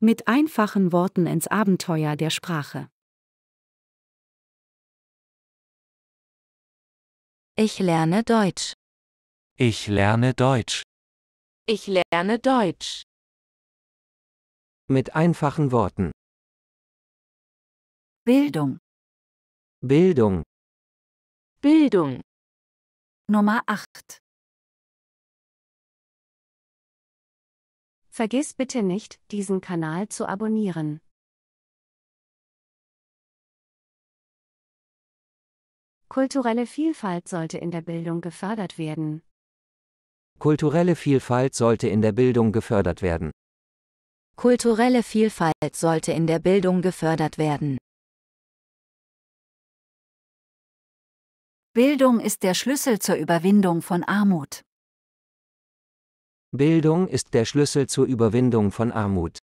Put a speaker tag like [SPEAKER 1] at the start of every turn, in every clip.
[SPEAKER 1] Mit einfachen Worten ins Abenteuer der Sprache. Ich lerne Deutsch. Ich lerne Deutsch. Ich lerne Deutsch. Mit einfachen Worten. Bildung. Bildung. Bildung. Nummer 8. Vergiss bitte nicht, diesen Kanal zu abonnieren. Kulturelle Vielfalt sollte in der Bildung gefördert
[SPEAKER 2] werden.
[SPEAKER 3] Kulturelle Vielfalt sollte in der Bildung gefördert werden.
[SPEAKER 2] Kulturelle Vielfalt sollte in der Bildung gefördert werden. Bildung ist der Schlüssel zur Überwindung von Armut.
[SPEAKER 3] Bildung ist der Schlüssel zur Überwindung von Armut.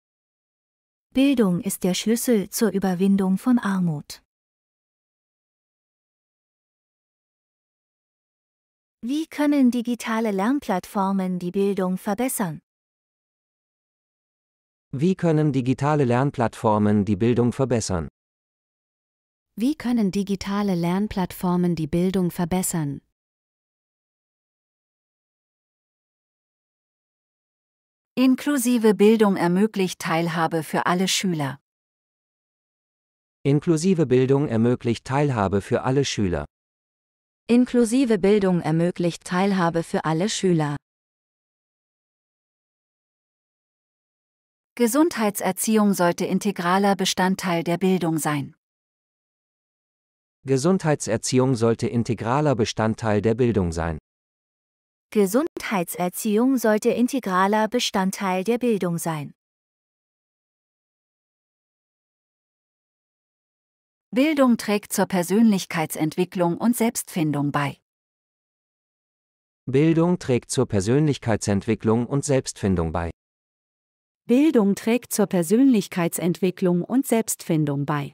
[SPEAKER 1] Bildung ist der Schlüssel zur Überwindung von Armut. Wie können digitale Lernplattformen die Bildung verbessern?
[SPEAKER 3] Wie können digitale Lernplattformen die Bildung verbessern?
[SPEAKER 1] Wie können digitale Lernplattformen die Bildung verbessern? Inklusive Bildung ermöglicht Teilhabe für alle Schüler.
[SPEAKER 3] Inklusive Bildung ermöglicht Teilhabe für alle Schüler.
[SPEAKER 2] Inklusive Bildung ermöglicht Teilhabe für alle Schüler. Gesundheitserziehung sollte integraler Bestandteil der Bildung sein.
[SPEAKER 3] Gesundheitserziehung sollte integraler Bestandteil der Bildung sein.
[SPEAKER 1] Gesund Kindheitserziehung sollte integraler Bestandteil der Bildung sein. Bildung trägt zur Persönlichkeitsentwicklung und Selbstfindung bei.
[SPEAKER 3] Bildung trägt zur Persönlichkeitsentwicklung und Selbstfindung bei.
[SPEAKER 2] Bildung trägt zur Persönlichkeitsentwicklung und Selbstfindung bei.